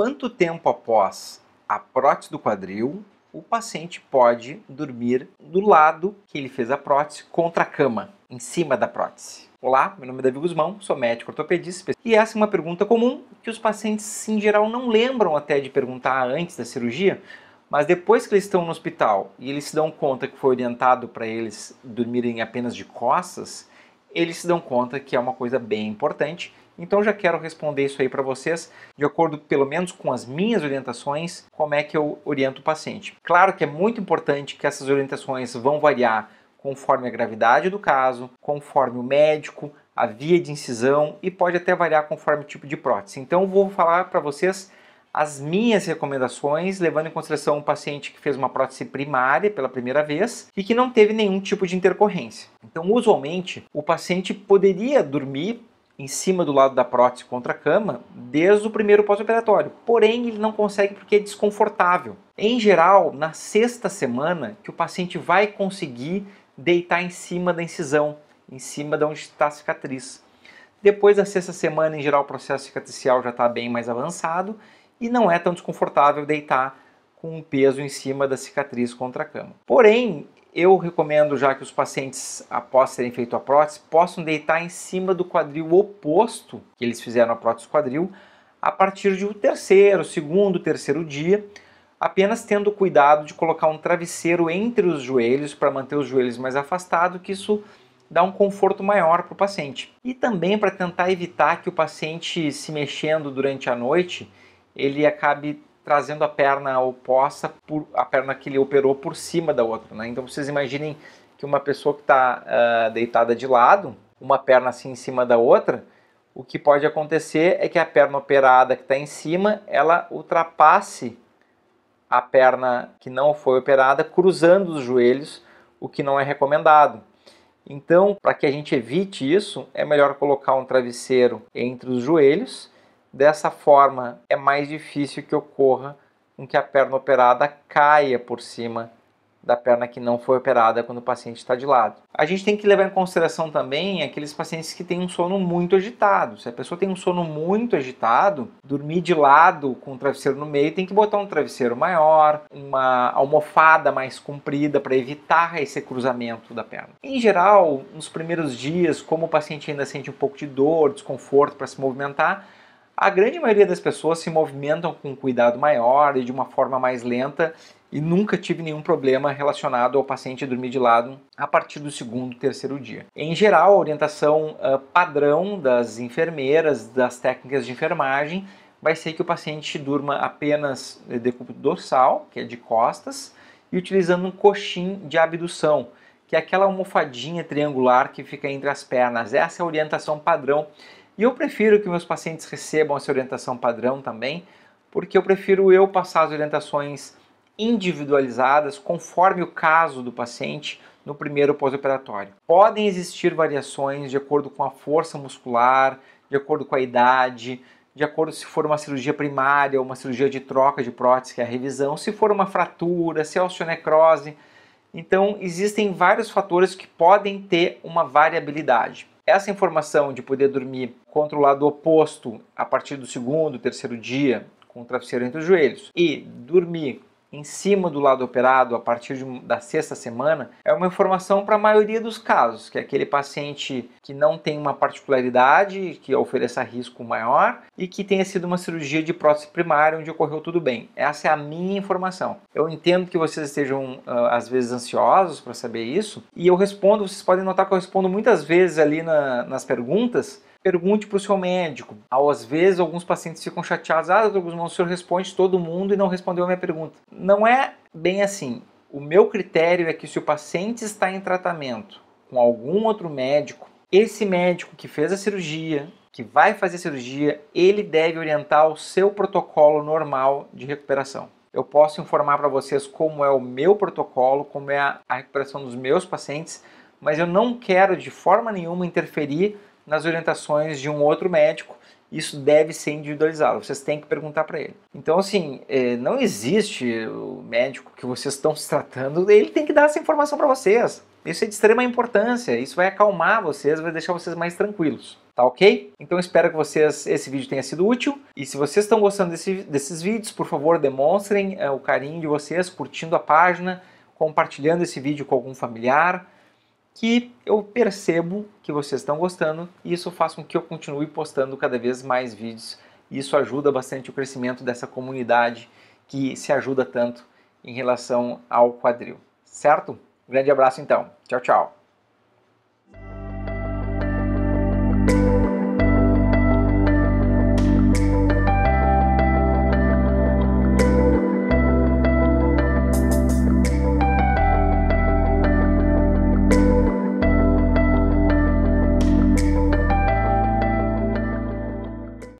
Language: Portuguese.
quanto tempo após a prótese do quadril o paciente pode dormir do lado que ele fez a prótese contra a cama, em cima da prótese. Olá, meu nome é Davi Guzmão, sou médico ortopedista e essa é uma pergunta comum que os pacientes em geral não lembram até de perguntar antes da cirurgia, mas depois que eles estão no hospital e eles se dão conta que foi orientado para eles dormirem apenas de costas, eles se dão conta que é uma coisa bem importante então já quero responder isso aí para vocês, de acordo pelo menos com as minhas orientações, como é que eu oriento o paciente. Claro que é muito importante que essas orientações vão variar conforme a gravidade do caso, conforme o médico, a via de incisão e pode até variar conforme o tipo de prótese. Então vou falar para vocês as minhas recomendações, levando em consideração um paciente que fez uma prótese primária pela primeira vez e que não teve nenhum tipo de intercorrência. Então, usualmente, o paciente poderia dormir em cima do lado da prótese contra a cama desde o primeiro pós-operatório. Porém, ele não consegue porque é desconfortável. Em geral, na sexta semana que o paciente vai conseguir deitar em cima da incisão, em cima de onde está a cicatriz. Depois da sexta semana, em geral, o processo cicatricial já está bem mais avançado e não é tão desconfortável deitar com um peso em cima da cicatriz contra a cama. Porém, eu recomendo já que os pacientes, após terem feito a prótese, possam deitar em cima do quadril oposto que eles fizeram a prótese quadril a partir de um terceiro, segundo, terceiro dia, apenas tendo cuidado de colocar um travesseiro entre os joelhos para manter os joelhos mais afastados, que isso dá um conforto maior para o paciente. E também para tentar evitar que o paciente se mexendo durante a noite, ele acabe trazendo a perna oposta, por, a perna que ele operou por cima da outra. Né? Então vocês imaginem que uma pessoa que está uh, ah, deitada de lado, uma perna assim em cima da outra, o que pode acontecer é que a perna operada que está em cima, ela ultrapasse a perna que não foi operada, cruzando os joelhos, o que não é recomendado. Então, para que a gente evite isso, é melhor colocar um travesseiro entre os joelhos Dessa forma, é mais difícil que ocorra com que a perna operada caia por cima da perna que não foi operada quando o paciente está de lado. A gente tem que levar em consideração também aqueles pacientes que têm um sono muito agitado. Se a pessoa tem um sono muito agitado, dormir de lado com o travesseiro no meio, tem que botar um travesseiro maior, uma almofada mais comprida para evitar esse cruzamento da perna. Em geral, nos primeiros dias, como o paciente ainda sente um pouco de dor, desconforto para se movimentar, a grande maioria das pessoas se movimentam com cuidado maior e de uma forma mais lenta e nunca tive nenhum problema relacionado ao paciente dormir de lado a partir do segundo, terceiro dia. Em geral, a orientação uh, padrão das enfermeiras, das técnicas de enfermagem, vai ser que o paciente durma apenas decúbito dorsal, que é de costas, e utilizando um coxim de abdução, que é aquela almofadinha triangular que fica entre as pernas. Essa é a orientação padrão e eu prefiro que meus pacientes recebam essa orientação padrão também, porque eu prefiro eu passar as orientações individualizadas conforme o caso do paciente no primeiro pós-operatório. Podem existir variações de acordo com a força muscular, de acordo com a idade, de acordo se for uma cirurgia primária ou uma cirurgia de troca de prótese, que é a revisão, se for uma fratura, se é osteonecrose. Então, existem vários fatores que podem ter uma variabilidade. Essa informação de poder dormir contra o lado oposto a partir do segundo, terceiro dia, com o travesseiro entre os joelhos e dormir em cima do lado operado a partir de, da sexta semana é uma informação para a maioria dos casos, que é aquele paciente que não tem uma particularidade que ofereça risco maior e que tenha sido uma cirurgia de prótese primária onde ocorreu tudo bem. Essa é a minha informação. Eu entendo que vocês estejam ah, às vezes ansiosos para saber isso e eu respondo. Vocês podem notar que eu respondo muitas vezes ali na, nas perguntas Pergunte para o seu médico. Às vezes, alguns pacientes ficam chateados. Ah, doutor Guzmão, o senhor responde todo mundo e não respondeu a minha pergunta. Não é bem assim. O meu critério é que se o paciente está em tratamento com algum outro médico, esse médico que fez a cirurgia, que vai fazer a cirurgia, ele deve orientar o seu protocolo normal de recuperação. Eu posso informar para vocês como é o meu protocolo, como é a recuperação dos meus pacientes, mas eu não quero de forma nenhuma interferir nas orientações de um outro médico. Isso deve ser individualizado, vocês têm que perguntar para ele. Então, assim, é, não existe o médico que vocês estão se tratando, ele tem que dar essa informação para vocês. Isso é de extrema importância, isso vai acalmar vocês, vai deixar vocês mais tranquilos, tá ok? Então espero que vocês esse vídeo tenha sido útil e se vocês estão gostando desse, desses vídeos, por favor demonstrem é, o carinho de vocês curtindo a página, compartilhando esse vídeo com algum familiar, que eu percebo que vocês estão gostando e isso faz com que eu continue postando cada vez mais vídeos. E isso ajuda bastante o crescimento dessa comunidade que se ajuda tanto em relação ao quadril, certo? Um grande abraço então. Tchau, tchau.